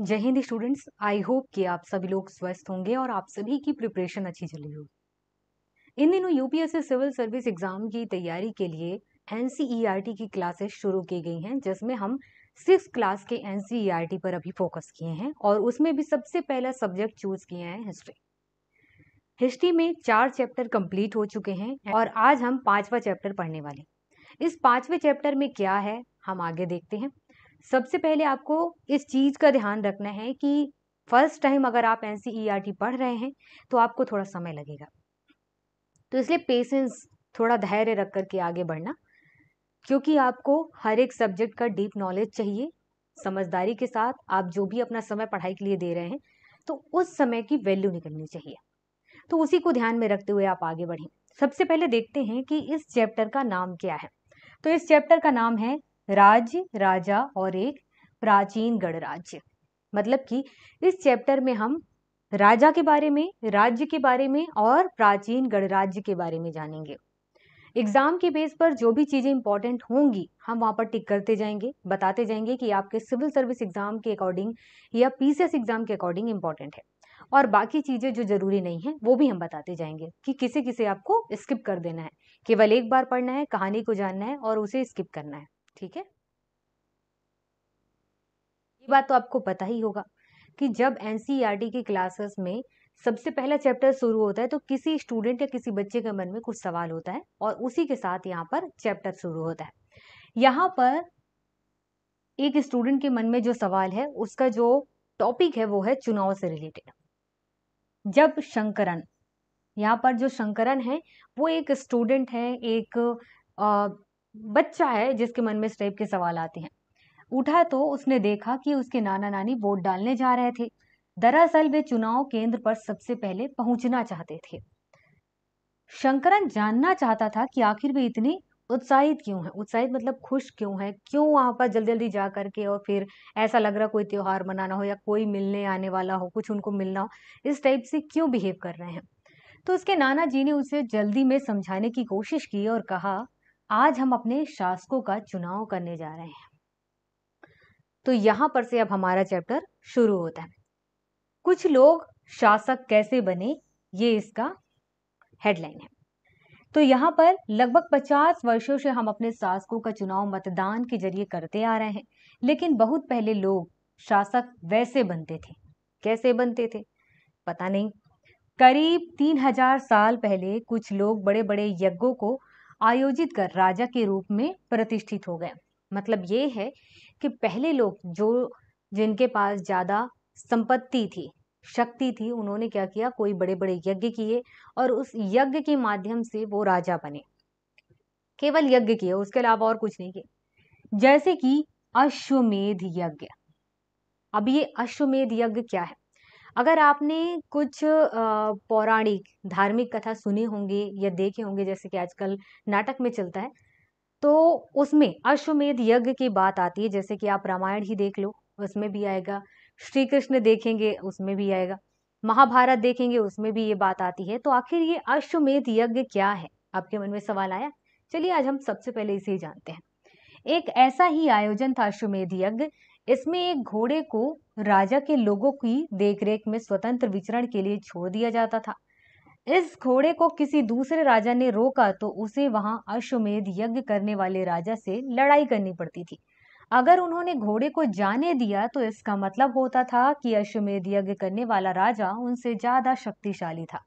जय Hind students I hope कि आप सभी लोग स्वस्थ होंगे और आप सभी की प्रिपरेशन अच्छी चली होगी इन दिनों यूपीएससी सिविल सर्विस एग्जाम की तैयारी के लिए एन e की क्लासेस शुरू की गई हैं जिसमें हम सिक्स क्लास के एन e पर अभी फोकस किए हैं और उसमें भी सबसे पहला सब्जेक्ट चूज किए हैं हिस्ट्री हिस्ट्री में चार चैप्टर कंप्लीट हो चुके हैं और आज हम पांचवा चैप्टर पढ़ने वाले इस पांचवें चैप्टर में क्या है हम आगे देखते हैं सबसे पहले आपको इस चीज़ का ध्यान रखना है कि फर्स्ट टाइम अगर आप एन पढ़ रहे हैं तो आपको थोड़ा समय लगेगा तो इसलिए पेशेंस थोड़ा धैर्य रख कर के आगे बढ़ना क्योंकि आपको हर एक सब्जेक्ट का डीप नॉलेज चाहिए समझदारी के साथ आप जो भी अपना समय पढ़ाई के लिए दे रहे हैं तो उस समय की वैल्यू निकलनी चाहिए तो उसी को ध्यान में रखते हुए आप आगे बढ़ें सबसे पहले देखते हैं कि इस चैप्टर का नाम क्या है तो इस चैप्टर का नाम है राज्य राजा और एक प्राचीन गणराज्य मतलब कि इस चैप्टर में हम राजा के बारे में राज्य के बारे में और प्राचीन गणराज्य के बारे में जानेंगे एग्जाम के बेस पर जो भी चीज़ें इंपॉर्टेंट होंगी हम वहां पर टिक करते जाएंगे बताते जाएंगे कि आपके सिविल सर्विस एग्जाम के अकॉर्डिंग या पीसीएस एग्जाम के अकॉर्डिंग इंपॉर्टेंट है और बाकी चीज़ें जो ज़रूरी नहीं है वो भी हम बताते जाएंगे कि किसे किसे आपको स्किप कर देना है केवल एक बार पढ़ना है कहानी को जानना है और उसे स्किप करना है ठीक है ये बात तो आपको पता ही होगा कि जब एनसीईआरटी e की क्लासेस में सबसे पहला चैप्टर शुरू होता है तो किसी स्टूडेंट या किसी बच्चे के मन में कुछ सवाल होता है और उसी के साथ यहाँ पर चैप्टर शुरू होता है यहाँ पर एक स्टूडेंट के मन में जो सवाल है उसका जो टॉपिक है वो है चुनाव से रिलेटेड जब शंकरन यहाँ पर जो शंकरन है वो एक स्टूडेंट है एक बच्चा है जिसके मन में इस टाइप के सवाल आते हैं उठा तो उसने देखा कि उसके नाना नानी वोट डालने जा रहे थे दरअसल वे चुनाव केंद्र पर सबसे पहले पहुंचना चाहते थे शंकरन जानना चाहता था कि आखिर वे इतनी उत्साहित क्यों है उत्साहित मतलब खुश क्यों है क्यों वहाँ पर जल्दी जल्दी जा करके और फिर ऐसा लग रहा कोई त्यौहार मनाना हो या कोई मिलने आने वाला हो कुछ उनको मिलना हो इस टाइप से क्यों बिहेव कर रहे हैं तो उसके नाना जी ने उसे जल्दी में समझाने की कोशिश की और कहा आज हम अपने शासकों का चुनाव करने जा रहे हैं तो यहाँ पर से अब हमारा चैप्टर शुरू होता है कुछ लोग शासक कैसे बने ये इसका हेडलाइन है तो यहाँ पर लगभग 50 वर्षों से हम अपने शासकों का चुनाव मतदान के जरिए करते आ रहे हैं लेकिन बहुत पहले लोग शासक वैसे बनते थे कैसे बनते थे पता नहीं करीब 3000 साल पहले कुछ लोग बड़े बड़े यज्ञों को आयोजित कर राजा के रूप में प्रतिष्ठित हो गए मतलब ये है कि पहले लोग जो जिनके पास ज़्यादा संपत्ति थी शक्ति थी उन्होंने क्या किया कोई बड़े बड़े यज्ञ किए और उस यज्ञ के माध्यम से वो राजा बने केवल यज्ञ किए उसके अलावा और कुछ नहीं किए जैसे कि अश्वमेध यज्ञ अब ये अश्वमेध यज्ञ क्या है अगर आपने कुछ पौराणिक धार्मिक कथा सुनी होंगी या देखे होंगे जैसे कि आजकल नाटक में चलता है तो उसमें अश्वमेध यज्ञ की बात आती है जैसे कि आप रामायण ही देख लो उसमें भी आएगा श्री कृष्ण देखेंगे उसमें भी आएगा महाभारत देखेंगे उसमें भी ये बात आती है तो आखिर ये अश्वमेध यज्ञ क्या है आपके मन में सवाल आया चलिए आज हम सबसे पहले इसे जानते हैं एक ऐसा ही आयोजन था अश्वमेध यज्ञ इसमें एक घोड़े को राजा के लोगों की देखरेख में स्वतंत्र विचरण के लिए छोड़ दिया जाता था इस घोड़े को किसी दूसरे राजा ने रोका तो उसे वहां अश्वमेध यज्ञ करने वाले राजा से लड़ाई करनी पड़ती थी अगर उन्होंने घोड़े को जाने दिया तो इसका मतलब होता था कि अश्वमेध यज्ञ करने वाला राजा उनसे ज्यादा शक्तिशाली था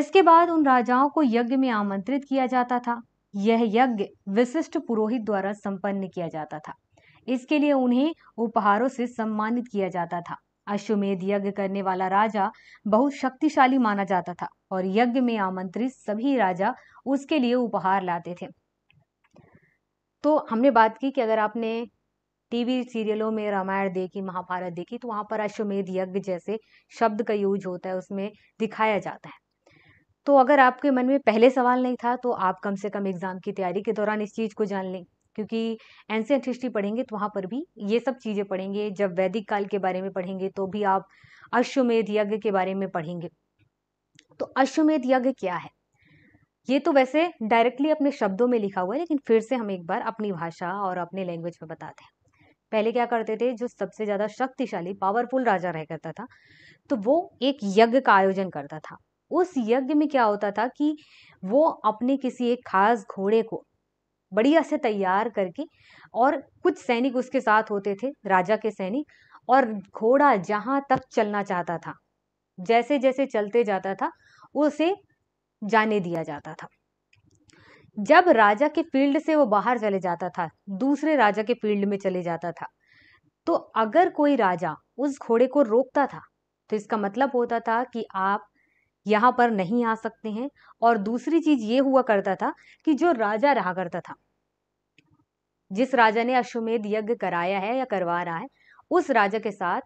इसके बाद उन राजाओं को यज्ञ में आमंत्रित किया जाता था यह यज्ञ विशिष्ट पुरोहित द्वारा संपन्न किया जाता था इसके लिए उन्हें उपहारों से सम्मानित किया जाता था अश्वमेध यज्ञ करने वाला राजा बहुत शक्तिशाली माना जाता था और यज्ञ में आमंत्रित सभी राजा उसके लिए उपहार लाते थे तो हमने बात की कि अगर आपने टीवी सीरियलों में रामायण देखी महाभारत देखी तो वहाँ पर अश्वमेध यज्ञ जैसे शब्द का यूज होता है उसमें दिखाया जाता है तो अगर आपके मन में पहले सवाल नहीं था तो आप कम से कम एग्ज़ाम की तैयारी के दौरान इस चीज़ को जान लें क्योंकि एंशियंट हिस्ट्री पढ़ेंगे तो वहाँ पर भी ये सब चीज़ें पढ़ेंगे जब वैदिक काल के बारे में पढ़ेंगे तो भी आप अश्वमेध यज्ञ के बारे में पढ़ेंगे तो अश्वमेध यज्ञ क्या है ये तो वैसे डायरेक्टली अपने शब्दों में लिखा हुआ है लेकिन फिर से हम एक बार अपनी भाषा और अपने लैंग्वेज में बताते हैं पहले क्या करते थे जो सबसे ज़्यादा शक्तिशाली पावरफुल राजा रह करता था तो वो एक यज्ञ का आयोजन करता था उस यज्ञ में क्या होता था कि वो अपने किसी एक खास घोड़े को बढ़िया से तैयार करके और कुछ सैनिक उसके साथ होते थे राजा के सैनिक और घोड़ा जहाँ तक चलना चाहता था जैसे जैसे चलते जाता था उसे जाने दिया जाता था जब राजा के फील्ड से वो बाहर चले जाता था दूसरे राजा के फील्ड में चले जाता था तो अगर कोई राजा उस घोड़े को रोकता था तो इसका मतलब होता था कि आप यहाँ पर नहीं आ सकते हैं और दूसरी चीज ये हुआ करता था कि जो राजा रहा करता था जिस राजा ने अश्वमेध यज्ञ कराया है या करवा रहा है उस राजा के साथ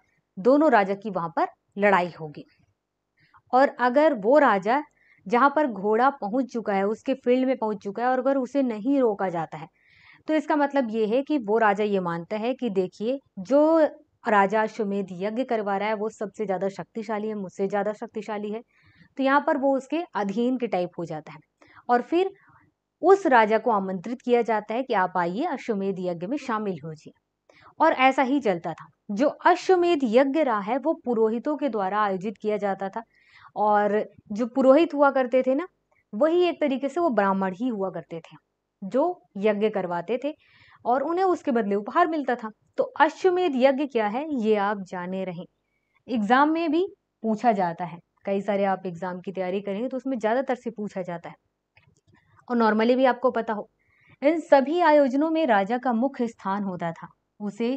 दोनों राजा की वहां पर लड़ाई होगी और अगर वो राजा जहां पर घोड़ा पहुंच चुका है उसके फील्ड में पहुंच चुका है और अगर उसे नहीं रोका जाता है तो इसका मतलब ये है कि वो राजा ये मानता है कि देखिए जो राजा अश्वमेध यज्ञ करवा रहा है वो सबसे ज़्यादा शक्तिशाली है मुझसे ज़्यादा शक्तिशाली है तो यहाँ पर वो उसके अधीन के टाइप हो जाता है और फिर उस राजा को आमंत्रित किया जाता है कि आप आइए अश्वमेध यज्ञ में शामिल हो जाइए और ऐसा ही चलता था जो अश्वमेध यज्ञ रहा है वो पुरोहितों के द्वारा आयोजित किया जाता था और जो पुरोहित हुआ करते थे ना वही एक तरीके से वो ब्राह्मण ही हुआ करते थे जो यज्ञ करवाते थे और उन्हें उसके बदले उपहार मिलता था तो अश्वमेध यज्ञ क्या है ये आप जाने रहें एग्जाम में भी पूछा जाता है कई सारे आप एग्ज़ाम की तैयारी करेंगे तो उसमें ज़्यादातर से पूछा जाता है और नॉर्मली भी आपको पता हो इन सभी आयोजनों में राजा का मुख्य स्थान होता था उसे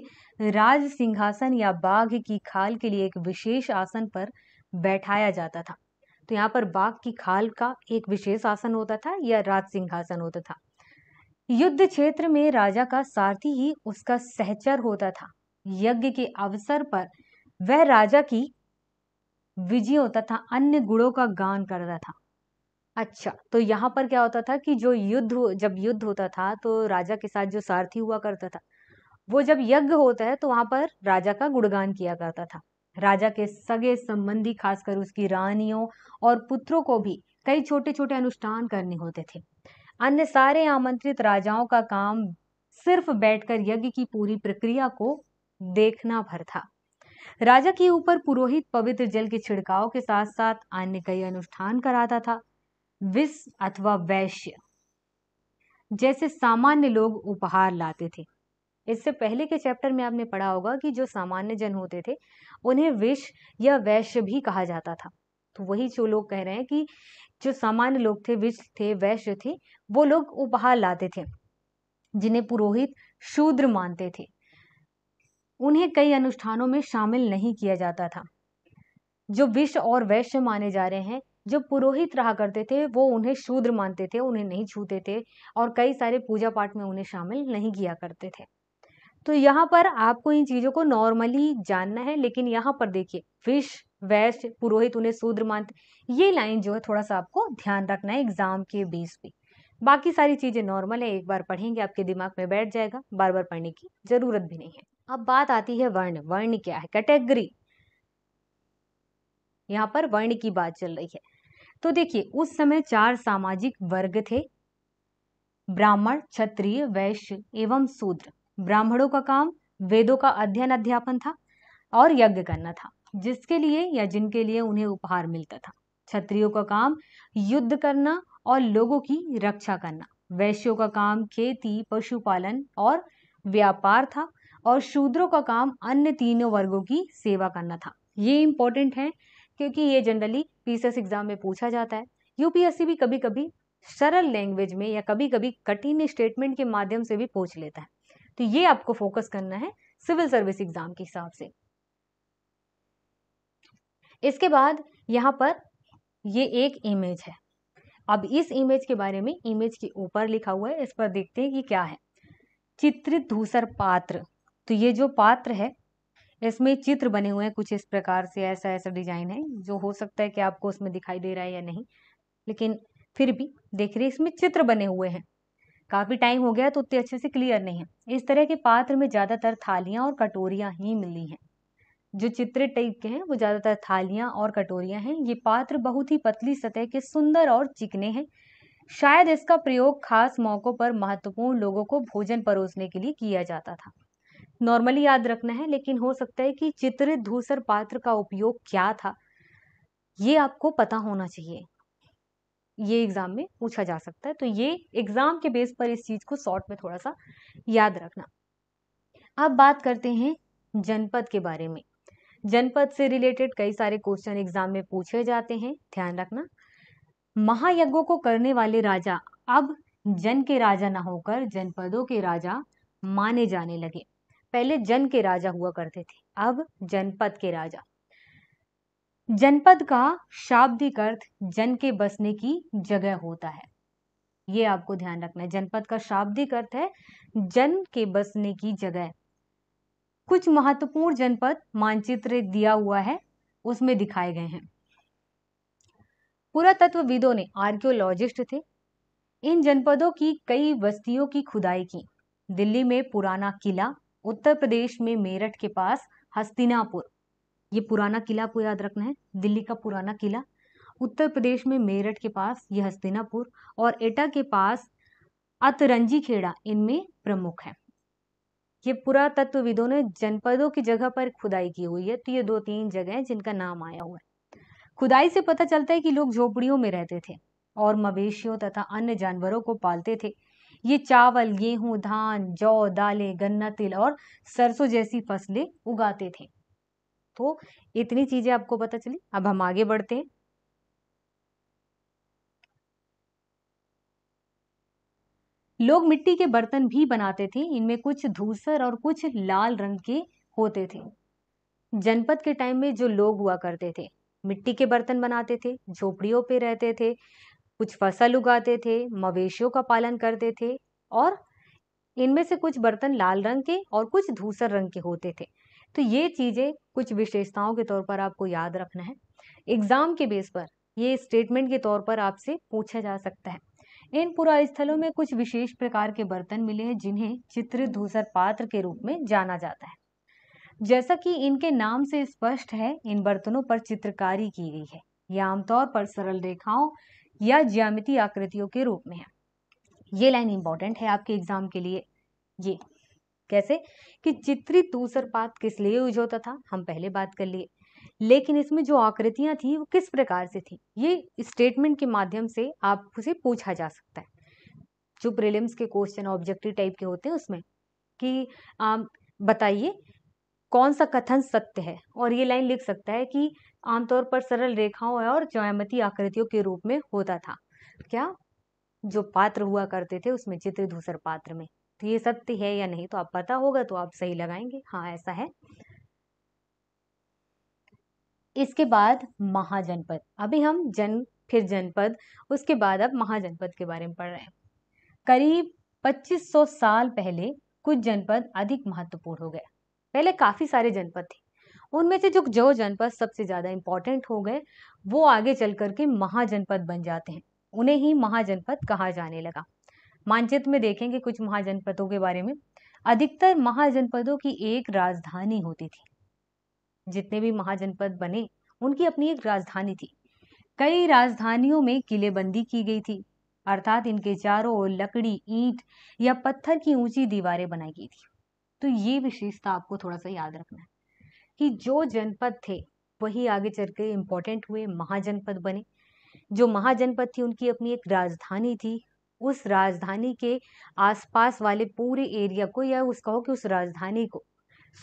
राज सिंहासन या बाघ की खाल के लिए एक विशेष आसन पर बैठाया जाता था तो यहाँ पर बाघ की खाल का एक विशेष आसन होता था या राज सिंहासन होता था युद्ध क्षेत्र में राजा का सारथी ही उसका सहचर होता था यज्ञ के अवसर पर वह राजा की विजय होता था अन्य गुणों का गान करता था अच्छा तो यहाँ पर क्या होता था कि जो युद्ध जब युद्ध होता था तो राजा के साथ जो सारथी हुआ करता था वो जब यज्ञ होता है तो वहां पर राजा का गुणगान किया करता था राजा के सगे संबंधी खासकर उसकी रानियों और पुत्रों को भी कई छोटे छोटे अनुष्ठान करने होते थे अन्य सारे आमंत्रित राजाओं का काम सिर्फ बैठकर यज्ञ की पूरी प्रक्रिया को देखना भर था राजा के ऊपर पुरोहित पवित्र जल के छिड़काव के साथ साथ अन्य कई अनुष्ठान कराता था विष अथवा वैश्य जैसे सामान्य लोग उपहार लाते थे इससे पहले के चैप्टर में आपने पढ़ा होगा कि जो सामान्य जन होते थे उन्हें विष या वैश्य भी कहा जाता था तो वही जो लोग कह रहे हैं कि जो सामान्य लोग थे विष थे वैश्य थे वो लोग उपहार लाते थे जिन्हें पुरोहित शूद्र मानते थे उन्हें कई अनुष्ठानों में शामिल नहीं किया जाता था जो विश्व और वैश्य माने जा रहे हैं जो पुरोहित रहा करते थे वो उन्हें शूद्र मानते थे उन्हें नहीं छूते थे और कई सारे पूजा पाठ में उन्हें शामिल नहीं किया करते थे तो यहाँ पर आपको इन चीज़ों को नॉर्मली जानना है लेकिन यहाँ पर देखिए विष वैश्य पुरोहित उन्हें शूद्र मानते ये लाइन जो है थोड़ा सा आपको ध्यान रखना है एग्जाम के बेस पे बाकी सारी चीज़ें नॉर्मल है एक बार पढ़ेंगे आपके दिमाग में बैठ जाएगा बार बार पढ़ने की ज़रूरत भी नहीं है अब बात आती है वर्ण वर्ण क्या है कैटेगरी यहाँ पर वर्ण की बात चल रही है तो देखिए उस समय चार सामाजिक वर्ग थे ब्राह्मण क्षत्रिय वैश्य एवं शूद्र ब्राह्मणों का काम वेदों का अध्ययन अध्यापन था और यज्ञ करना था जिसके लिए या जिनके लिए उन्हें उपहार मिलता था क्षत्रियों का काम युद्ध करना और लोगों की रक्षा करना वैश्यों का काम खेती पशुपालन और व्यापार था और शूद्रों का काम अन्य तीनों वर्गों की सेवा करना था ये इम्पोर्टेंट है क्योंकि ये जनरली पीसीएस एग्जाम में पूछा जाता है यूपीएससी भी कभी कभी सरल लैंग्वेज में या कभी कभी कठिन स्टेटमेंट के माध्यम से भी पूछ लेता है तो ये आपको फोकस करना है सिविल सर्विस एग्जाम के हिसाब से इसके बाद यहाँ पर ये एक इमेज है अब इस इमेज के बारे में इमेज के ऊपर लिखा हुआ है इस पर देखते हैं कि क्या है चित्रित धूसर पात्र तो ये जो पात्र है इसमें चित्र बने हुए हैं कुछ इस प्रकार से ऐसा ऐसा डिजाइन है जो हो सकता है कि आपको उसमें दिखाई दे रहा है या नहीं लेकिन फिर भी देख रहे इसमें चित्र बने हुए हैं काफ़ी टाइम हो गया तो उतने अच्छे से क्लियर नहीं है इस तरह के पात्र में ज़्यादातर थालियाँ और कटोरियाँ ही मिली हैं जो चित्र टाइप के हैं वो ज़्यादातर थालियाँ और कटोरियाँ हैं ये पात्र बहुत ही पतली सतह के सुंदर और चिकने हैं शायद इसका प्रयोग खास मौक़ों पर महत्वपूर्ण लोगों को भोजन परोसने के लिए किया जाता था नॉर्मली याद रखना है लेकिन हो सकता है कि चित्रित धूसर पात्र का उपयोग क्या था ये आपको पता होना चाहिए ये एग्ज़ाम में पूछा जा सकता है तो ये एग्ज़ाम के बेस पर इस चीज़ को शॉर्ट में थोड़ा सा याद रखना अब बात करते हैं जनपद के बारे में जनपद से रिलेटेड कई सारे क्वेश्चन एग्जाम में पूछे जाते हैं ध्यान रखना महायज्ञों को करने वाले राजा अब जन के राजा ना होकर जनपदों के राजा माने जाने लगे पहले जन के राजा हुआ करते थे अब जनपद के राजा जनपद का शाब्दिक अर्थ जन के बसने की जगह होता है ये आपको ध्यान रखना है जनपद का शाब्दिक अर्थ है जन के बसने की जगह कुछ महत्वपूर्ण जनपद मानचित्र दिया हुआ है उसमें दिखाए गए हैं पुरातत्वविदों ने आर्कियोलॉजिस्ट थे इन जनपदों की कई बस्तियों की खुदाई की दिल्ली में पुराना किला उत्तर प्रदेश में मेरठ के पास हस्तिनापुर ये पुराना किला आपको याद रखना है दिल्ली का पुराना किला उत्तर प्रदेश में मेरठ के पास ये हस्तिनापुर और एटा के पास अतरंजी खेड़ा इनमें प्रमुख है ये पुरातत्वविदों ने जनपदों की जगह पर खुदाई की हुई है तो ये दो तीन जगह हैं जिनका नाम आया हुआ है खुदाई से पता चलता है कि लोग झोपड़ियों में रहते थे और मवेशियों तथा अन्य जानवरों को पालते थे ये चावल गेहूं धान जौ दालें गन्ना तिल और सरसों जैसी फसलें उगाते थे तो इतनी चीज़ें आपको पता चली अब हम आगे बढ़ते हैं लोग मिट्टी के बर्तन भी बनाते थे इनमें कुछ धूसर और कुछ लाल रंग के होते थे जनपद के टाइम में जो लोग हुआ करते थे मिट्टी के बर्तन बनाते थे झोपड़ियों पे रहते थे कुछ फसल उगाते थे मवेशियों का पालन करते थे और इनमें से कुछ बर्तन लाल रंग के और कुछ धूसर रंग के होते थे तो ये चीज़ें कुछ विशेषताओं के तौर पर आपको याद रखना है एग्ज़ाम के बेस पर ये स्टेटमेंट के तौर पर आपसे पूछा जा सकता है इन पुरा स्थलों में कुछ विशेष प्रकार के बर्तन मिले हैं जिन्हें चित्र धूसर पात्र के रूप में जाना जाता है जैसा कि इनके नाम से स्पष्ट है इन बर्तनों पर चित्रकारी की गई है ये आमतौर पर सरल रेखाओं या ज्यामिति आकृतियों के रूप में है ये लाइन इंपॉर्टेंट है आपके एग्जाम के लिए ये कैसे कि चित्रित दूसरपात किस लिए यूज होता था हम पहले बात कर लिए लेकिन इसमें जो आकृतियां थी वो किस प्रकार से थी ये स्टेटमेंट के माध्यम से आपसे पूछा जा सकता है जो प्रिलिम्स के क्वेश्चन ऑब्जेक्टिव टाइप के होते हैं उसमें कि बताइए कौन सा कथन सत्य है और ये लाइन लिख सकता है कि आमतौर पर सरल रेखाओं और ज्यामिति आकृतियों के रूप में होता था क्या जो पात्र हुआ करते थे उसमें चित्र दूसर पात्र में तो ये सत्य है या नहीं तो आप पता होगा तो आप सही लगाएंगे हाँ ऐसा है इसके बाद महाजनपद अभी हम जन फिर जनपद उसके बाद अब महाजनपद के बारे में पढ़ रहे हैं करीब 2500 साल पहले कुछ जनपद अधिक महत्वपूर्ण हो गया पहले काफ़ी सारे जनपद थे उनमें से जो जो जनपद सबसे ज़्यादा इम्पॉर्टेंट हो गए वो आगे चल करके महाजनपद बन जाते हैं उन्हें ही महाजनपद कहा जाने लगा मानचित्र में देखेंगे कुछ महाजनपदों के बारे में अधिकतर महाजनपदों की एक राजधानी होती थी जितने भी महाजनपद बने उनकी अपनी एक राजधानी थी कई राजधानियों में किलेबंदी की गई थी अर्थात इनके चारों ओर लकड़ी ईंट या पत्थर की ऊंची दीवारें बनाई गई थी तो ये विशेषता आपको थोड़ा सा याद रखना है कि जो जनपद थे वही आगे चल के इम्पोर्टेंट हुए महाजनपद बने जो महाजनपद थी उनकी अपनी एक राजधानी थी उस राजधानी के आसपास वाले पूरे एरिया को या उस कहो कि उस राजधानी को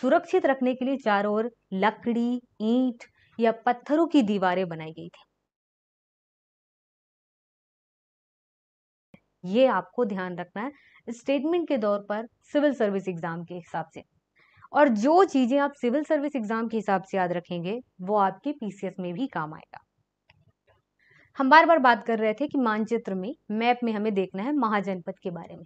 सुरक्षित रखने के लिए चारों ओर लकड़ी ईंट या पत्थरों की दीवारें बनाई गई थी ये आपको ध्यान रखना है स्टेटमेंट के दौर पर सिविल सर्विस एग्जाम के हिसाब से और जो चीज़ें आप सिविल सर्विस एग्ज़ाम के हिसाब से याद रखेंगे वो आपके पीसीएस में भी काम आएगा हम बार बार बात कर रहे थे कि मानचित्र में मैप में हमें देखना है महाजनपद के बारे में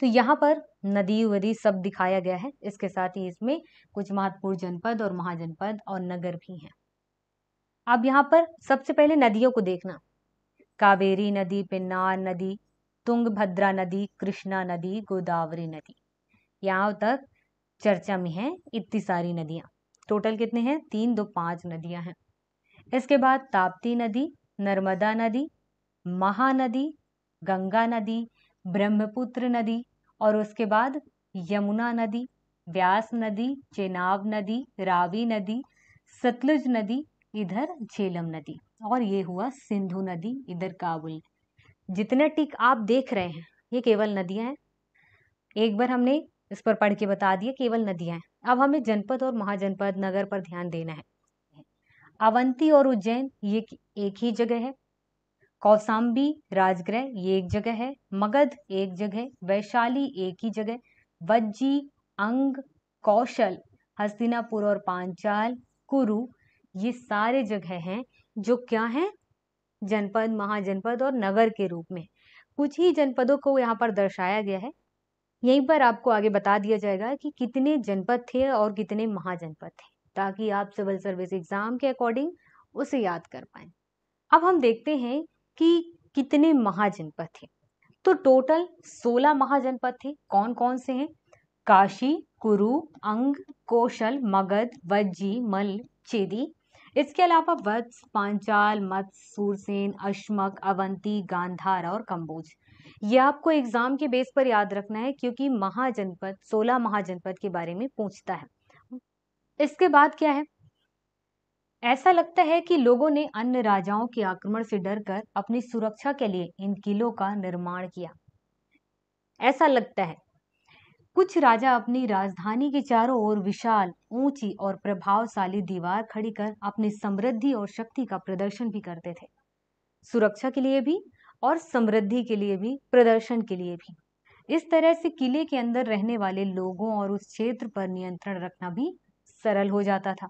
तो यहाँ पर नदी वदी सब दिखाया गया है इसके साथ ही इसमें कुछ महत्वपूर्ण जनपद और महाजनपद और नगर भी हैं अब यहाँ पर सबसे पहले नदियों को देखना कावेरी नदी पिन्नार नदी तुंगभद्रा नदी कृष्णा नदी गोदावरी नदी यहाँ तक चर्चा में है इतनी सारी नदियाँ टोटल कितने हैं तीन दो पाँच नदियाँ हैं इसके बाद ताप्ती नदी नर्मदा नदी महानदी गंगा नदी ब्रह्मपुत्र नदी और उसके बाद यमुना नदी व्यास नदी चेनाब नदी रावी नदी सतलुज नदी इधर झेलम नदी और ये हुआ सिंधु नदी इधर काबुल जितने टिक आप देख रहे हैं ये केवल नदियां हैं एक बार हमने इस पर पढ़ के बता दिया केवल नदियां हैं अब हमें जनपद और महाजनपद नगर पर ध्यान देना है अवंती और उज्जैन ये एक ही जगह है कौसाम्बी राजगृह ये एक जगह है मगध एक जगह वैशाली एक ही जगह वज्जी अंग कौशल हस्तिनापुर और पांचाल कुरु ये सारे जगह हैं जो क्या हैं जनपद महाजनपद और नगर के रूप में कुछ ही जनपदों को यहाँ पर दर्शाया गया है यहीं पर आपको आगे बता दिया जाएगा कि कितने जनपद थे और कितने महाजनपद थे ताकि आप सिविल सर्विस एग्ज़ाम के अकॉर्डिंग उसे याद कर पाए अब हम देखते हैं कि कितने महाजनपद थे तो टोटल 16 महाजनपद थे कौन कौन से हैं काशी कुरु अंग कौशल मगध वज्जी मल चेदी इसके अलावा वत्स पांचाल मत्स सूरसेन अश्मक अवंती गांधार और कंबोज ये आपको एग्जाम के बेस पर याद रखना है क्योंकि महाजनपद सोलह महाजनपद के बारे में पूछता है इसके बाद क्या है ऐसा लगता है कि लोगों ने अन्य राजाओं के आक्रमण से डरकर अपनी सुरक्षा के लिए इन किलों का निर्माण किया ऐसा लगता है कुछ राजा अपनी राजधानी के चारों ओर विशाल ऊंची और प्रभावशाली दीवार खड़ी कर अपनी समृद्धि और शक्ति का प्रदर्शन भी करते थे सुरक्षा के लिए भी और समृद्धि के लिए भी प्रदर्शन के लिए भी इस तरह से किले के अंदर रहने वाले लोगों और उस क्षेत्र पर नियंत्रण रखना भी सरल हो जाता था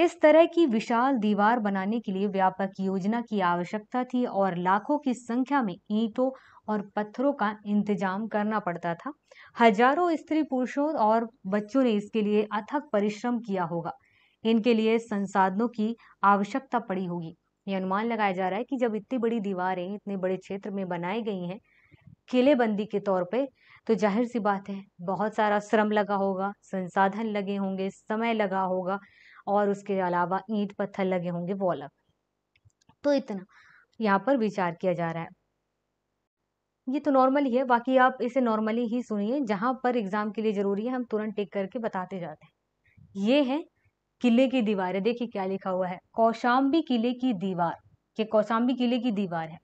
इस तरह की विशाल दीवार बनाने के लिए व्यापक योजना की आवश्यकता थी और लाखों की संख्या में ईंटों और पत्थरों का इंतजाम करना पड़ता था हजारों स्त्री पुरुषों और बच्चों ने इसके लिए अथक परिश्रम किया होगा इनके लिए संसाधनों की आवश्यकता पड़ी होगी ये अनुमान लगाया जा रहा है कि जब इतनी बड़ी दीवारें इतने बड़े क्षेत्र में बनाई गई हैं किलेबंदी के तौर पे तो जाहिर सी बात है बहुत सारा श्रम लगा होगा संसाधन लगे होंगे समय लगा होगा और उसके अलावा ईंट पत्थर लगे होंगे वो अलग तो इतना यहाँ पर विचार किया जा रहा है ये तो नॉर्मल ही है बाकी आप इसे नॉर्मली ही सुनिए जहाँ पर एग्ज़ाम के लिए ज़रूरी है हम तुरंत टिक करके बताते जाते हैं ये है किले की दीवार है देखिए क्या लिखा हुआ है कौशाम्बी किले की दीवार के कौशाम्बी किले की दीवार है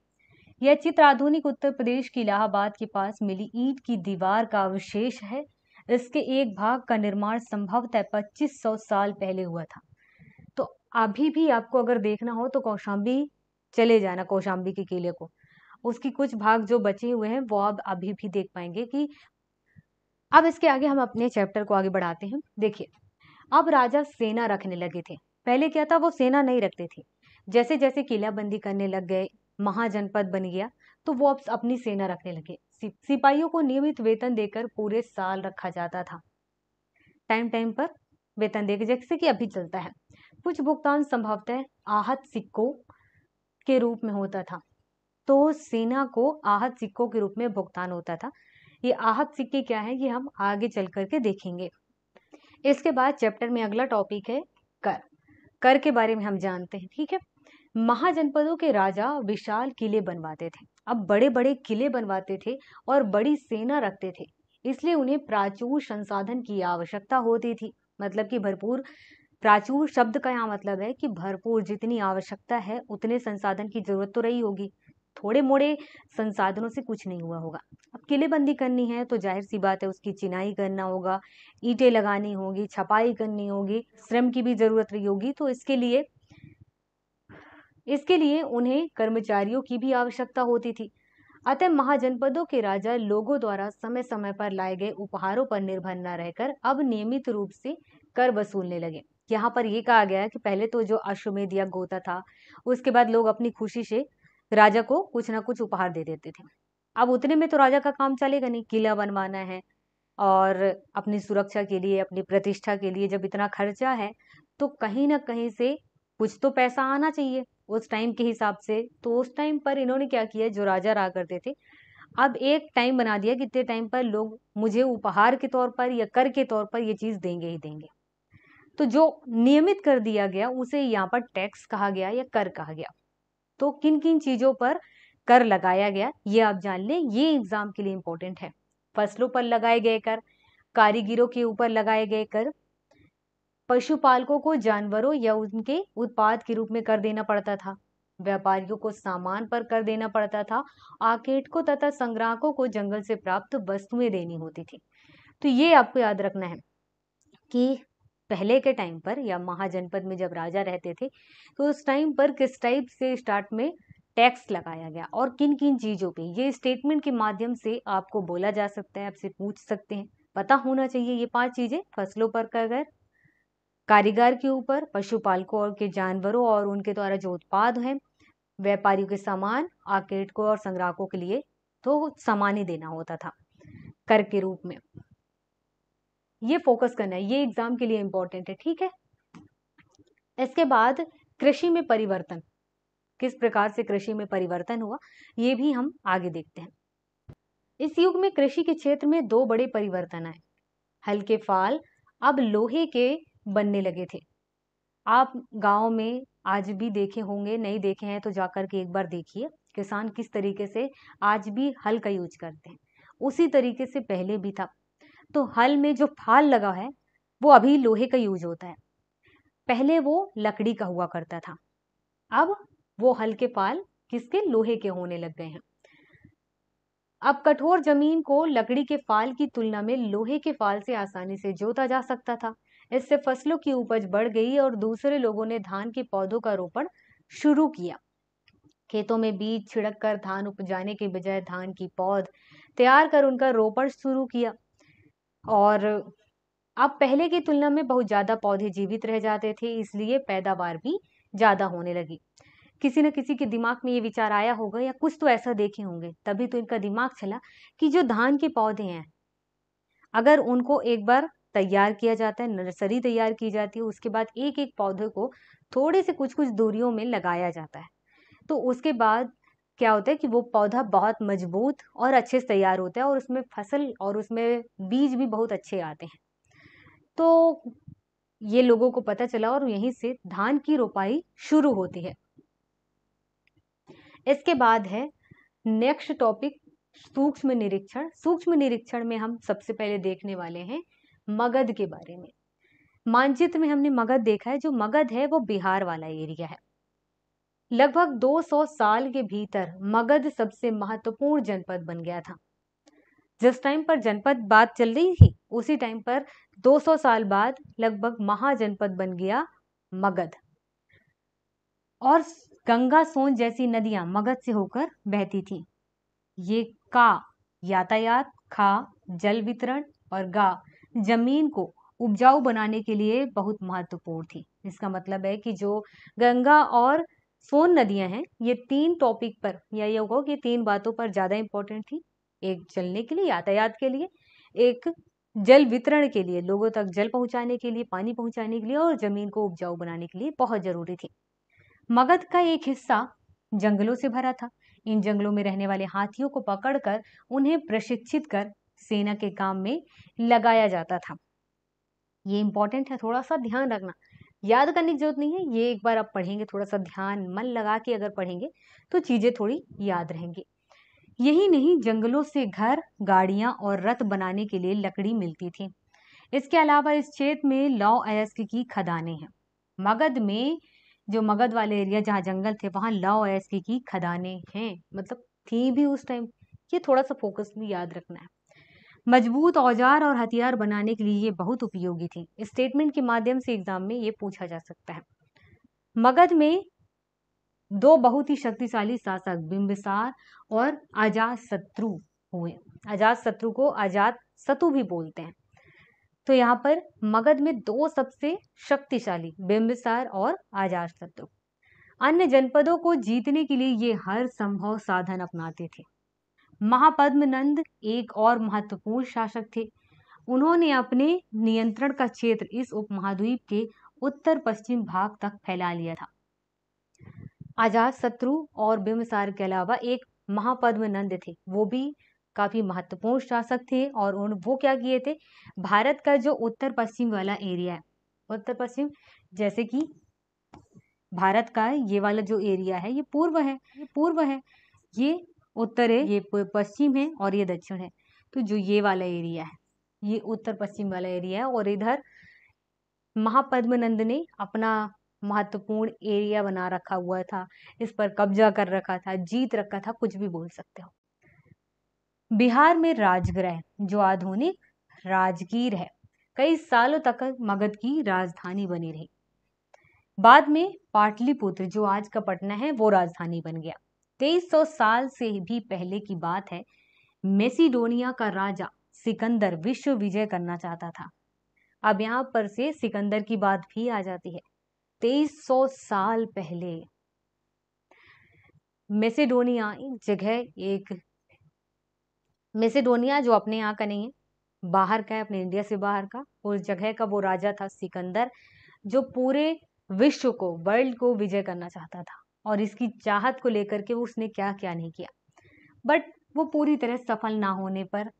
यह चित्र आधुनिक उत्तर प्रदेश की इलाहाबाद के पास मिली ईंट की दीवार का अवशेष है इसके एक भाग का निर्माण संभवतः 2500 साल पहले हुआ था तो अभी भी आपको अगर देखना हो तो कौशाम्बी चले जाना कौशाम्बी के किले को उसकी कुछ भाग जो बचे हुए हैं वो आप अभी भी देख पाएंगे कि अब इसके आगे हम अपने चैप्टर को आगे बढ़ाते हैं देखिए अब राजा सेना रखने लगे थे पहले क्या था वो सेना नहीं रखते थे जैसे जैसे किलाबंदी करने लग गए महाजनपद बन गया तो वो अब अपनी सेना रखने लगे सिपाहियों को नियमित वेतन देकर पूरे साल रखा जाता था टाइम टाइम पर वेतन देकर जैसे कि अभी चलता है कुछ भुगतान संभवतः आहत सिक्कों के रूप में होता था तो सेना को आहत सिक्कों के रूप में भुगतान होता था ये आहत सिक्के क्या है ये हम आगे चल करके देखेंगे इसके बाद चैप्टर में अगला टॉपिक है कर कर के बारे में हम जानते हैं ठीक है महाजनपदों के राजा विशाल किले बनवाते थे अब बड़े बड़े किले बनवाते थे और बड़ी सेना रखते थे इसलिए उन्हें प्राचुर संसाधन की आवश्यकता होती थी मतलब कि भरपूर प्राचुर शब्द का यहाँ मतलब है कि भरपूर जितनी आवश्यकता है उतने संसाधन की जरूरत तो रही होगी थोड़े मोड़े संसाधनों से कुछ नहीं हुआ होगा अब किलेबंदी करनी है तो जाहिर सी बात है उसकी चिनाई करना होगा ईंटें लगानी होगी छपाई करनी होगी श्रम की भी जरूरत रही होगी तो इसके लिए इसके लिए उन्हें कर्मचारियों की भी आवश्यकता होती थी अतः महाजनपदों के राजा लोगों द्वारा समय समय पर लाए गए उपहारों पर निर्भर न रहकर अब नियमित रूप से कर वसूलने लगे यहाँ पर यह कहा गया कि पहले तो जो अश्वमेध या गोता था उसके बाद लोग अपनी खुशी से राजा को कुछ ना कुछ उपहार दे देते थे अब उतने में तो राजा का काम चलेगा नहीं किला बनवाना है और अपनी सुरक्षा के लिए अपनी प्रतिष्ठा के लिए जब इतना खर्चा है तो कहीं ना कहीं से कुछ तो पैसा आना चाहिए उस टाइम के हिसाब से तो उस टाइम पर इन्होंने क्या किया जो राजा रहा करते थे अब एक टाइम बना दिया कितने टाइम पर लोग मुझे उपहार के तौर पर या कर के तौर पर ये चीज़ देंगे ही देंगे तो जो नियमित कर दिया गया उसे यहाँ पर टैक्स कहा गया या कर कहा गया तो किन किन चीज़ों पर कर लगाया गया ये आप जान लें ये एग्जाम के लिए इम्पोर्टेंट है फसलों पर लगाए गए कर कारीगरों के ऊपर लगाए गए कर पशुपालकों को जानवरों या उनके उत्पाद के रूप में कर देना पड़ता था व्यापारियों को सामान पर कर देना पड़ता था आकेटकों तथा संग्राहकों को जंगल से प्राप्त वस्तुएं देनी होती थी तो ये आपको याद रखना है कि पहले के टाइम पर या महाजनपद में जब राजा रहते थे तो उस टाइम पर किस टाइप से स्टार्ट में टैक्स लगाया गया और किन किन चीज़ों पे ये स्टेटमेंट के माध्यम से आपको बोला जा सकता है आपसे पूछ सकते हैं पता होना चाहिए ये पांच चीज़ें फसलों पर कर गए कारीगर के ऊपर पशुपालकों के जानवरों और उनके द्वारा जो उत्पाद हैं व्यापारियों के सामान आकेटकों और संग्राहकों के लिए तो सामान ही देना होता था कर के रूप में ये फोकस करना है ये एग्जाम के लिए इम्पोर्टेंट है ठीक है इसके बाद कृषि में परिवर्तन किस प्रकार से कृषि में परिवर्तन हुआ ये भी हम आगे देखते हैं इस युग में कृषि के क्षेत्र में दो बड़े परिवर्तन आए हल्के फाल अब लोहे के बनने लगे थे आप गांव में आज भी देखे होंगे नहीं देखे हैं तो जाकर के एक बार देखिए किसान किस तरीके से आज भी हल का यूज करते हैं उसी तरीके से पहले भी था तो हल में जो फाल लगा है वो अभी लोहे का यूज होता है पहले वो लकड़ी का हुआ करता था अब वो हल के फाल किसके लोहे के होने लग गए हैं अब कठोर जमीन को लकड़ी के फाल की तुलना में लोहे के फाल से आसानी से जोता जा सकता था इससे फसलों की उपज बढ़ गई और दूसरे लोगों ने धान के पौधों का रोपण शुरू किया खेतों में बीज छिड़क कर धान उपजाने के बजाय धान की पौध तैयार कर उनका रोपण शुरू किया और अब पहले की तुलना में बहुत ज़्यादा पौधे जीवित रह जाते थे इसलिए पैदावार भी ज़्यादा होने लगी किसी न किसी के दिमाग में ये विचार आया होगा या कुछ तो ऐसा देखे होंगे तभी तो इनका दिमाग चला कि जो धान के पौधे हैं अगर उनको एक बार तैयार किया जाता है नर्सरी तैयार की जाती है उसके बाद एक एक पौधे को थोड़े से कुछ कुछ दूरियों में लगाया जाता है तो उसके बाद क्या होता है कि वो पौधा बहुत मजबूत और अच्छे से तैयार होता है और उसमें फसल और उसमें बीज भी बहुत अच्छे आते हैं तो ये लोगों को पता चला और यहीं से धान की रोपाई शुरू होती है इसके बाद है नेक्स्ट टॉपिक सूक्ष्म निरीक्षण सूक्ष्म निरीक्षण में हम सबसे पहले देखने वाले हैं मगध के बारे में मानचित्र में हमने मगध देखा है जो मगध है वो बिहार वाला एरिया है लगभग 200 साल के भीतर मगध सबसे महत्वपूर्ण जनपद बन गया था जिस टाइम पर जनपद बात चल रही थी उसी टाइम पर 200 साल बाद लगभग महाजनपद बन गया मगध और गंगा सोन जैसी नदियां मगध से होकर बहती थी ये का यातायात खा जल वितरण और गा ज़मीन को उपजाऊ बनाने के लिए बहुत महत्वपूर्ण थी इसका मतलब है कि जो गंगा और सोन नदियां हैं ये तीन टॉपिक पर या ये कहो कि तीन बातों पर ज़्यादा इंपॉर्टेंट थी एक चलने के लिए यातायात के लिए एक जल वितरण के लिए लोगों तक जल पहुंचाने के लिए पानी पहुंचाने के लिए और ज़मीन को उपजाऊ बनाने के लिए बहुत ज़रूरी थी मगध का एक हिस्सा जंगलों से भरा था इन जंगलों में रहने वाले हाथियों को पकड़कर उन्हें प्रशिक्षित कर सेना के काम में लगाया जाता था ये इंपॉर्टेंट है थोड़ा सा ध्यान रखना याद करने की जरूरत नहीं है ये एक बार आप पढ़ेंगे थोड़ा सा ध्यान मन लगा के अगर पढ़ेंगे तो चीज़ें थोड़ी याद रहेंगी यही नहीं जंगलों से घर गाड़ियां और रथ बनाने के लिए लकड़ी मिलती थी इसके अलावा इस क्षेत्र में लौ अयस्क की खदानें हैं मगध में जो मगध वाले एरिया जहाँ जंगल थे वहाँ लौ अयस्क की खदानें हैं मतलब थी भी उस टाइम ये थोड़ा सा फोकस भी याद रखना है मजबूत औजार और हथियार बनाने के लिए ये बहुत उपयोगी थी स्टेटमेंट के माध्यम से एग्जाम में ये पूछा जा सकता है मगध में दो बहुत ही शक्तिशाली शासक बिंबिसार और आजाद शत्रु हुए आजाद शत्रु को आजाद शत्रु भी बोलते हैं तो यहाँ पर मगध में दो सबसे शक्तिशाली बिंबिसार और आजाद शत्रु अन्य जनपदों को जीतने के लिए ये हर संभव साधन अपनाते थे महापद्मनंद एक और महत्वपूर्ण शासक थे उन्होंने अपने नियंत्रण का क्षेत्र इस उपमहाद्वीप के उत्तर पश्चिम भाग तक फैला लिया था आजाद शत्रु और बिमसार के अलावा एक महापद्म नंद थे वो भी काफी महत्वपूर्ण शासक थे और उन वो क्या किए थे भारत का जो उत्तर पश्चिम वाला एरिया है उत्तर पश्चिम जैसे कि भारत का ये वाला जो एरिया है ये पूर्व है ये पूर्व है ये उत्तर है ये पश्चिम है और ये दक्षिण है तो जो ये वाला एरिया है ये उत्तर पश्चिम वाला एरिया है और इधर महापद्मनंद ने अपना महत्वपूर्ण एरिया बना रखा हुआ था इस पर कब्जा कर रखा था जीत रखा था कुछ भी बोल सकते हो बिहार में राजगृह जो आधुनिक राजगीर है कई सालों तक मगध की राजधानी बनी रही बाद में पाटलिपुत्र जो आज का पटना है वो राजधानी बन गया 2300 साल से भी पहले की बात है मेसिडोनिया का राजा सिकंदर विश्व विजय करना चाहता था अब यहाँ पर से सिकंदर की बात भी आ जाती है 2300 साल पहले मेसिडोनिया एक जगह एक मेसिडोनिया जो अपने यहाँ का नहीं है बाहर का है अपने इंडिया से बाहर का उस जगह का वो राजा था सिकंदर जो पूरे विश्व को वर्ल्ड को विजय करना चाहता था और इसकी चाहत को लेकर के उसने क्या क्या नहीं किया बट वो पूरी तरह सफल ना होने पर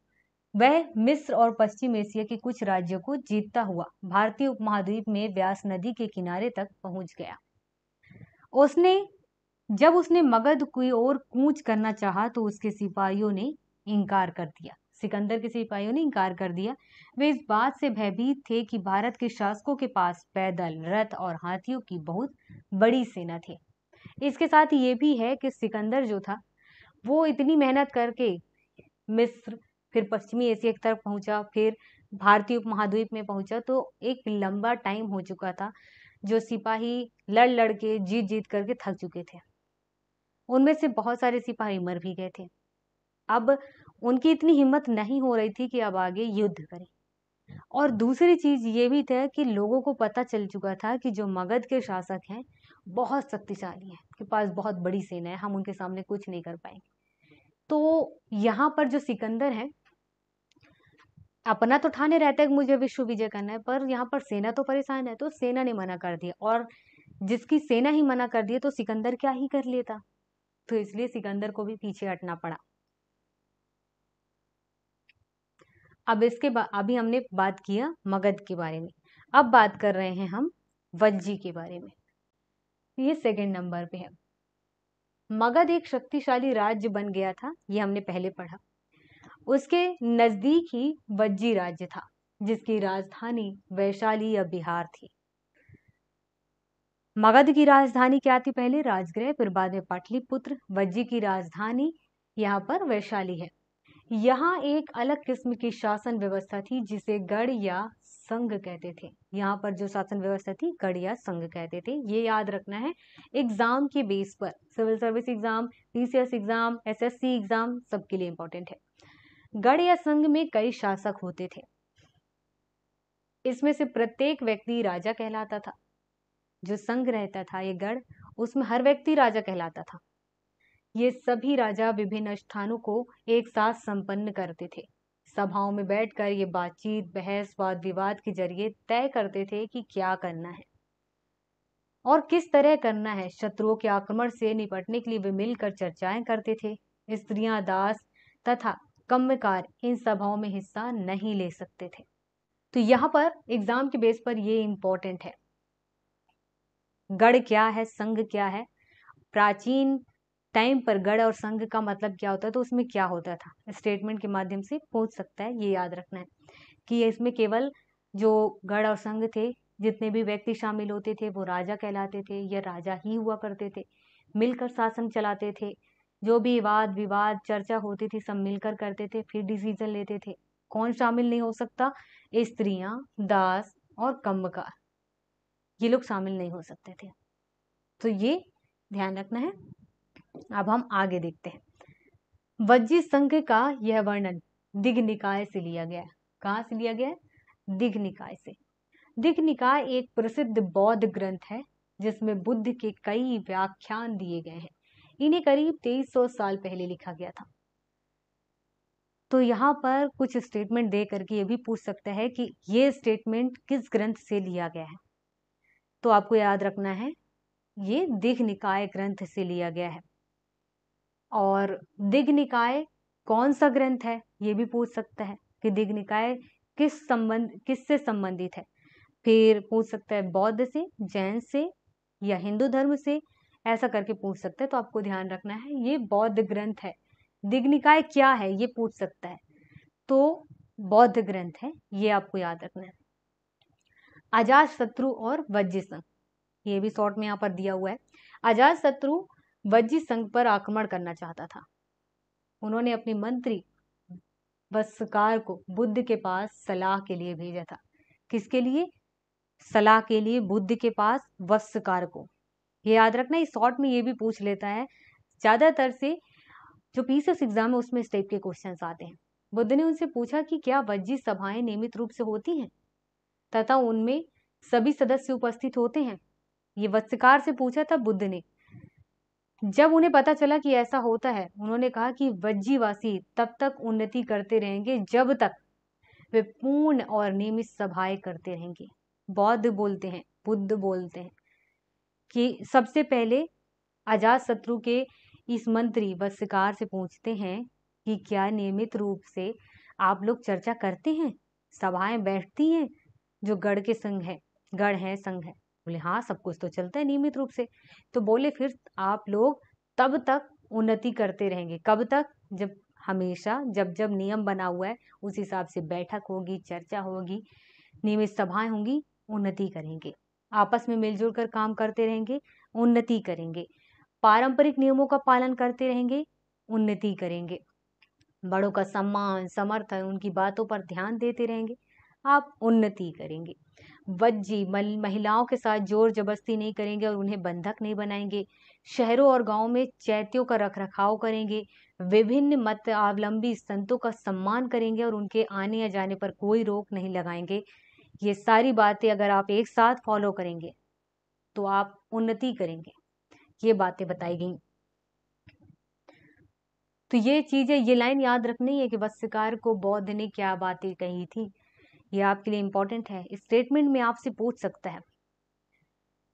वह मिस्र और पश्चिम एशिया के कुछ राज्यों को जीतता हुआ भारतीय उपमहाद्वीप में व्यास नदी के किनारे तक पहुंच गया उसने जब उसने मगध की ओर कूच करना चाहा तो उसके सिपाहियों ने इनकार कर दिया सिकंदर के सिपाहियों ने इनकार कर दिया वे इस बात से भयभीत थे कि भारत के शासकों के पास पैदल रथ और हाथियों की बहुत बड़ी सेना थी इसके साथ ये भी है कि सिकंदर जो था वो इतनी मेहनत करके मिस्र फिर पश्चिमी एशिया की तरफ पहुंचा फिर भारतीय उपमहाद्वीप में पहुंचा तो एक लंबा टाइम हो चुका था जो सिपाही लड़ लड़ के जीत जीत करके थक चुके थे उनमें से बहुत सारे सिपाही मर भी गए थे अब उनकी इतनी हिम्मत नहीं हो रही थी कि अब आगे युद्ध करें और दूसरी चीज ये भी था कि लोगों को पता चल चुका था कि जो मगध के शासक हैं बहुत शक्तिशाली हैं उनके पास बहुत बड़ी सेना है हम उनके सामने कुछ नहीं कर पाएंगे तो यहाँ पर जो सिकंदर है अपना तो ठाने रहता है कि मुझे विश्व विजय करना है पर यहाँ पर सेना तो परेशान है तो सेना ने मना कर दिया और जिसकी सेना ही मना कर दिए तो सिकंदर क्या ही कर लेता तो इसलिए सिकंदर को भी पीछे हटना पड़ा अब इसके बाद अभी हमने बात किया मगध के बारे में अब बात कर रहे हैं हम वज्जी के बारे में ये सेकंड नंबर पे है मगध एक शक्तिशाली राज्य बन गया था ये हमने पहले पढ़ा उसके नजदीक ही वज्जी राज्य था जिसकी राजधानी वैशाली या बिहार थी मगध की राजधानी क्या थी पहले राजगृह फिर बाद में पाटलिपुत्र वज्जी की राजधानी यहाँ पर वैशाली है यहाँ एक अलग किस्म की शासन व्यवस्था थी जिसे गढ़ या संघ कहते थे यहाँ पर जो शासन व्यवस्था थी गढ़िया संघ कहते थे ये याद रखना है एग्जाम के बेस पर civil service exam PCS exam SSC exam सबके लिए इंपॉर्टेंट है गढ़िया संघ में कई शासक होते थे इसमें से प्रत्येक व्यक्ति राजा कहलाता था जो संघ रहता था ये गढ़ उसमें हर व्यक्ति राजा कहलाता था ये सभी राजा विभिन्न स्थानों को एक साथ संपन्न करते थे सभाओं में बैठकर ये बातचीत बहस वाद विवाद के जरिए तय करते थे कि क्या करना है और किस तरह करना है शत्रुओं के आक्रमण से निपटने के लिए वे मिलकर चर्चाएं करते थे स्त्रियां दास तथा कम्यकार इन सभाओं में हिस्सा नहीं ले सकते थे तो यहाँ पर एग्जाम के बेस पर ये इंपॉर्टेंट है गढ़ क्या है संघ क्या है प्राचीन टाइम पर गढ़ और संघ का मतलब क्या होता है तो उसमें क्या होता था स्टेटमेंट के माध्यम से पूछ सकता है ये याद रखना है कि इसमें केवल जो गढ़ और संघ थे जितने भी व्यक्ति शामिल होते थे वो राजा कहलाते थे या राजा ही हुआ करते थे मिलकर शासन चलाते थे जो भी वाद विवाद चर्चा होती थी सब मिलकर करते थे फिर डिसीजन लेते थे कौन शामिल नहीं हो सकता स्त्रियां दास और कम्बकार ये लोग शामिल नहीं हो सकते थे तो ये ध्यान रखना है अब हम आगे देखते हैं वज्जी संघ का यह वर्णन दिग्ध निकाय से लिया गया है कहाँ से लिया गया है दिग्ध निकाय से दिग्ध निकाय एक प्रसिद्ध बौद्ध ग्रंथ है जिसमें बुद्ध के कई व्याख्यान दिए गए हैं इन्हें करीब 2300 साल पहले लिखा गया था तो यहाँ पर कुछ स्टेटमेंट दे करके ये भी पूछ सकता है कि ये स्टेटमेंट किस ग्रंथ से लिया गया है तो आपको याद रखना है ये दिघ निकाय ग्रंथ से लिया गया है और दिग् निकाय कौन सा ग्रंथ है ये भी पूछ सकता है कि दिग् निकाय किस संबंध किससे संबंधित है फिर पूछ सकता है बौद्ध से जैन से या हिंदू धर्म से ऐसा करके पूछ सकता है तो आपको ध्यान रखना है ये बौद्ध ग्रंथ है दिग् निकाय क्या है ये पूछ सकता है तो बौद्ध ग्रंथ है ये आपको याद रखना है अजात शत्रु और वज्र संघ ये भी शॉर्ट में यहाँ पर दिया हुआ है अजात शत्रु वज्जी संघ पर आक्रमण करना चाहता था उन्होंने अपने मंत्री वस्कार को बुद्ध के पास सलाह के लिए भेजा था किसके लिए सलाह के लिए बुद्ध के पास वस्कार को ये याद रखना इस शॉर्ट में ये भी पूछ लेता है ज़्यादातर से जो पीसीएस एग्जाम है उसमें इस टाइप के क्वेश्चन आते हैं बुद्ध ने उनसे पूछा कि क्या वज्जी सभाएं नियमित रूप से होती हैं तथा उनमें सभी सदस्य उपस्थित होते हैं ये वत्सकार से पूछा था बुद्ध ने जब उन्हें पता चला कि ऐसा होता है उन्होंने कहा कि वज्जीवासी तब तक उन्नति करते रहेंगे जब तक वे पूर्ण और नियमित सभाएं करते रहेंगे बौद्ध बोलते हैं बुद्ध बोलते हैं कि सबसे पहले अजात शत्रु के इस मंत्री व शिकार से पूछते हैं कि क्या नियमित रूप से आप लोग चर्चा करते हैं सभाएं बैठती हैं जो गढ़ के संघ है गढ़ है संघ है बोले हाँ सब कुछ तो चलता है नियमित रूप से तो बोले फिर आप लोग तब तक उन्नति करते रहेंगे कब तक जब हमेशा जब जब नियम बना हुआ है उस हिसाब से बैठक होगी चर्चा होगी नियमित सभाएं होंगी उन्नति करेंगे आपस में मिलजुल कर काम करते रहेंगे उन्नति करेंगे पारंपरिक नियमों का पालन करते रहेंगे उन्नति करेंगे बड़ों का सम्मान समर्थन उनकी बातों पर ध्यान देते रहेंगे आप उन्नति करेंगे वज्जी महिलाओं के साथ जोर जबरस्ती नहीं करेंगे और उन्हें बंधक नहीं बनाएंगे शहरों और गांवों में चैत्यों का रखरखाव करेंगे विभिन्न मत अवलंबी संतों का सम्मान करेंगे और उनके आने या जाने पर कोई रोक नहीं लगाएंगे ये सारी बातें अगर आप एक साथ फॉलो करेंगे तो आप उन्नति करेंगे ये बातें बताई गई तो ये चीजें ये लाइन याद रखनी है कि वस्त्रकार को बौद्ध ने क्या बातें कही थी यह आपके लिए इंपॉर्टेंट है स्टेटमेंट में आपसे पूछ सकता है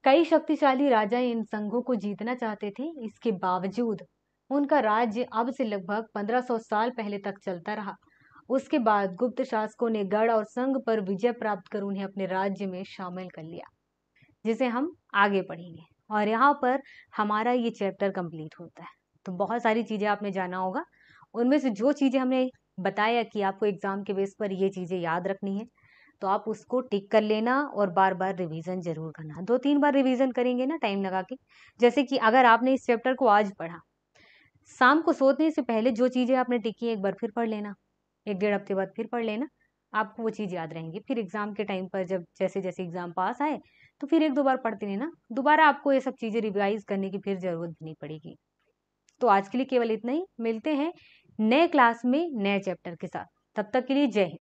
कई शक्तिशाली राजा इन संघों को जीतना चाहते थे इसके बावजूद उनका राज्य अब से लगभग 1500 साल पहले तक चलता रहा उसके बाद गुप्त शासकों ने गढ़ और संघ पर विजय प्राप्त कर उन्हें अपने राज्य में शामिल कर लिया जिसे हम आगे पढ़ेंगे और यहाँ पर हमारा ये चैप्टर कंप्लीट होता है तो बहुत सारी चीज़ें आपने जाना होगा उनमें से जो चीज़ें हमने बताया कि आपको एग्ज़ाम के बेस पर ये चीज़ें याद रखनी है तो आप उसको टिक कर लेना और बार बार रिवीजन जरूर करना दो तीन बार रिवीजन करेंगे ना टाइम लगा के जैसे कि अगर आपने इस चैप्टर को आज पढ़ा शाम को सोने से पहले जो चीज़ें आपने टिक की एक बार फिर पढ़ लेना एक डेढ़ हफ्ते बाद फिर पढ़ लेना आपको वो चीज़ याद रहेंगी फिर एग्ज़ाम के टाइम पर जब जैसे जैसे एग्ज़ाम पास आए तो फिर एक दो बार पढ़ते ना दोबारा आपको ये सब चीज़ें रिवाइज करने की फिर ज़रूरत नहीं पड़ेगी तो आज के लिए केवल इतना ही मिलते हैं नए क्लास में नए चैप्टर के साथ तब तक के लिए जय हिंद